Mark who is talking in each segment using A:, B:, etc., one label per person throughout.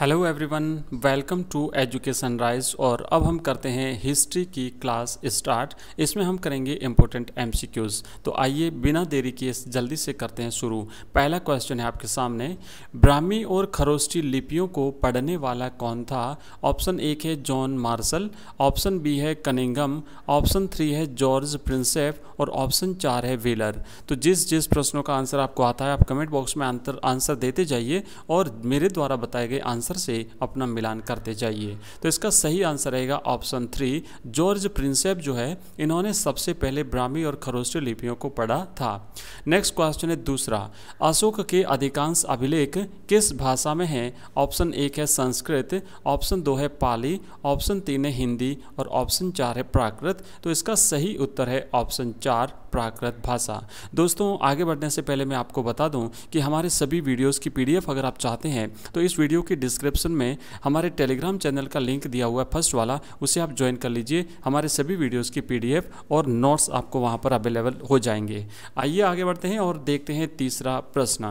A: hello everyone welcome to Education Rise और अब हम करते हैं हिस्ट्री की क्लास स्टार्ट इसमें हम करेंगे इम्पोर्टेंट एमसीक्यूज तो आइए बिना देरी किए जल्दी से करते हैं शुरू पहला क्वेश्चन है आपके सामने ब्राह्मी और खरोस्टी लिपियों को पढ़ने वाला कौन था ऑप्शन एक है जॉन मार्शल ऑप्शन बी है कनिंगम ऑप्शन थ्री है जॉर्ज प्रिंसेफ और ऑप्शन चार है व्हीलर तो जिस जिस प्रश्नों का आंसर आपको आता है आप कमेंट बॉक्स में आंसर आंसर देते जाइए और मेरे द्वारा बताए गए आंसर आंसर से अपना मिलान करते जाइए तो इसका सही आंसर रहेगा ऑप्शन थ्री जॉर्ज प्रिंसेप जो है इन्होंने सबसे पहले ब्राह्मी और खरोष्टी लिपियों को पढ़ा था नेक्स्ट क्वेश्चन है दूसरा अशोक के अधिकांश अभिलेख किस भाषा में है ऑप्शन एक है संस्कृत ऑप्शन दो है पाली ऑप्शन तीन है हिंदी और ऑप्शन चार है प्राकृत तो इसका सही उत्तर है ऑप्शन चार प्राकृत भाषा दोस्तों आगे बढ़ने से पहले मैं आपको बता दूं कि हमारे सभी वीडियोस की पीडीएफ अगर आप चाहते हैं तो इस वीडियो की डिस्क्रिप्शन में हमारे टेलीग्राम चैनल का लिंक दिया हुआ है फर्स्ट वाला उसे आप ज्वाइन कर लीजिए हमारे सभी वीडियोस की पी और नोट्स आपको वहां पर अवेलेबल हो जाएंगे आइए आगे बढ़ते हैं और देखते हैं तीसरा प्रश्न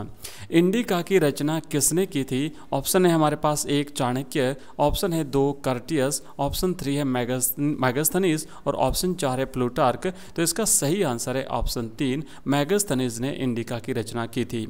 A: इंडिका की रचना किसने की थी ऑप्शन है हमारे पास एक चाणक्य ऑप्शन है दो कार्टियस ऑप्शन थ्री है मैगस्थनीज और ऑप्शन चार है प्लूटार्क तो इसका सही आंसर है ऑप्शन तीन मैगस्थनीज ने इंडिका की रचना की थी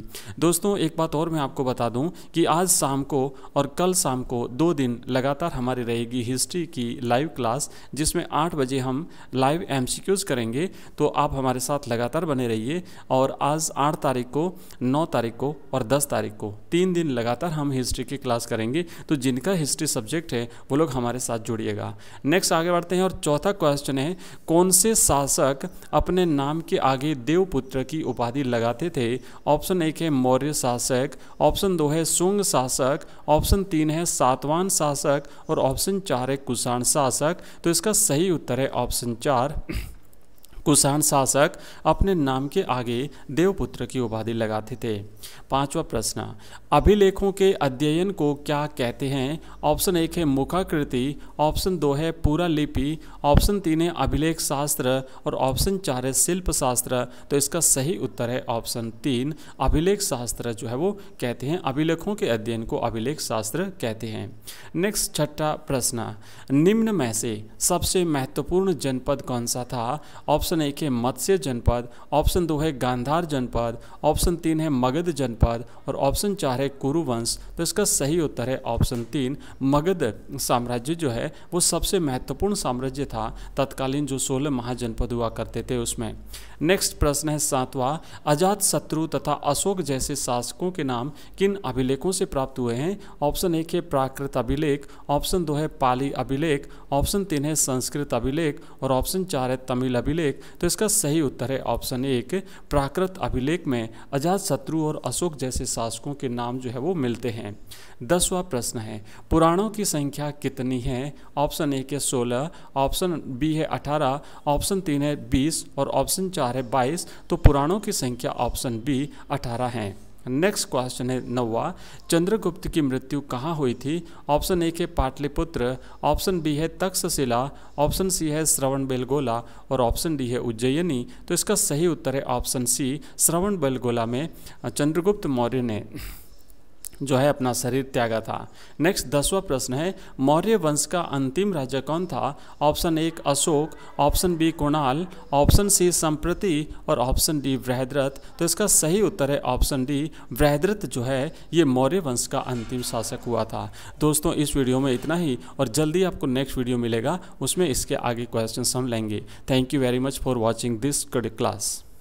A: दोस्तों एक बात और मैं आपको बता दूं कि आज शाम को और और कल शाम को दो दिन लगातार हमारी रहेगी हिस्ट्री की लाइव क्लास जिसमें आठ बजे हम लाइव एम करेंगे तो आप हमारे साथ लगातार बने रहिए और आज आठ तारीख को नौ तारीख को और दस तारीख को तीन दिन लगातार हम हिस्ट्री की क्लास करेंगे तो जिनका हिस्ट्री सब्जेक्ट है वो लोग हमारे साथ जुड़िएगा नेक्स्ट आगे बढ़ते हैं और चौथा क्वेश्चन है कौन से शासक अपने नाम के आगे देवपुत्र की उपाधि लगाते थे ऑप्शन एक है मौर्य शासक ऑप्शन दो है शुंग शासक ऑप्शन ऑप्शन तीन है सातवान शासक और ऑप्शन चार है कुषाण शासक तो इसका सही उत्तर है ऑप्शन चार कुषाण शासक अपने नाम के आगे देवपुत्र की उपाधि लगाते थे पांचवा प्रश्न अभिलेखों के अध्ययन को क्या कहते हैं ऑप्शन एक है मुखाकृति ऑप्शन दो है पूरा लिपि ऑप्शन तीन है अभिलेख शास्त्र और ऑप्शन चार है शिल्प शास्त्र तो इसका सही उत्तर है ऑप्शन तीन अभिलेख शास्त्र जो है वो कहते हैं अभिलेखों के अध्ययन को अभिलेख शास्त्र कहते हैं नेक्स्ट छठा प्रश्न निम्न में से सबसे महत्वपूर्ण जनपद कौन सा था ऑप्शन ऑप्शन एक है मत्स्य जनपद ऑप्शन दो है गांधार जनपद ऑप्शन तीन है मगध जनपद और ऑप्शन चार है कुरुवंश तो इसका सही उत्तर है ऑप्शन तीन मगध साम्राज्य जो है वो सबसे महत्वपूर्ण साम्राज्य था तत्कालीन जो सोलह महाजनपद हुआ करते थे उसमें नेक्स्ट प्रश्न है सातवां अजात शत्रु तथा अशोक जैसे शासकों के नाम किन अभिलेखों से प्राप्त हुए हैं ऑप्शन एक है प्राकृत अभिलेख ऑप्शन दो है पाली अभिलेख ऑप्शन तीन है संस्कृत अभिलेख और ऑप्शन चार है तमिल अभिलेख तो इसका सही उत्तर है ऑप्शन एक प्राकृत अभिलेख में अजात शत्रु और अशोक जैसे शासकों के नाम जो है वो मिलते हैं दसवा प्रश्न है पुराणों की संख्या कितनी है ऑप्शन एक है सोलह ऑप्शन बी है अठारह ऑप्शन तीन है बीस और ऑप्शन चार है बाईस तो पुराणों की संख्या ऑप्शन बी अठारह है नेक्स्ट क्वेश्चन है नवा चंद्रगुप्त की मृत्यु कहाँ हुई थी ऑप्शन एक है पाटलिपुत्र ऑप्शन बी है तक्षशिला ऑप्शन सी है श्रवण बेलगोला और ऑप्शन डी है उज्जैयनी तो इसका सही उत्तर है ऑप्शन सी श्रवण बेलगोला में चंद्रगुप्त मौर्य ने जो है अपना शरीर त्यागा था नेक्स्ट दसवा प्रश्न है मौर्य वंश का अंतिम राजा कौन था ऑप्शन एक Ashoka option B Kunal option C Samprati और ऑप्शन डी वृहद्रथ तो इसका सही उत्तर है ऑप्शन डी वृहद्रथ जो है ये मौर्य वंश का अंतिम शासक हुआ था दोस्तों इस वीडियो में इतना ही और जल्दी आपको नेक्स्ट वीडियो मिलेगा उसमें इसके आगे क्वेश्चन हम लेंगे thank you very much for watching this class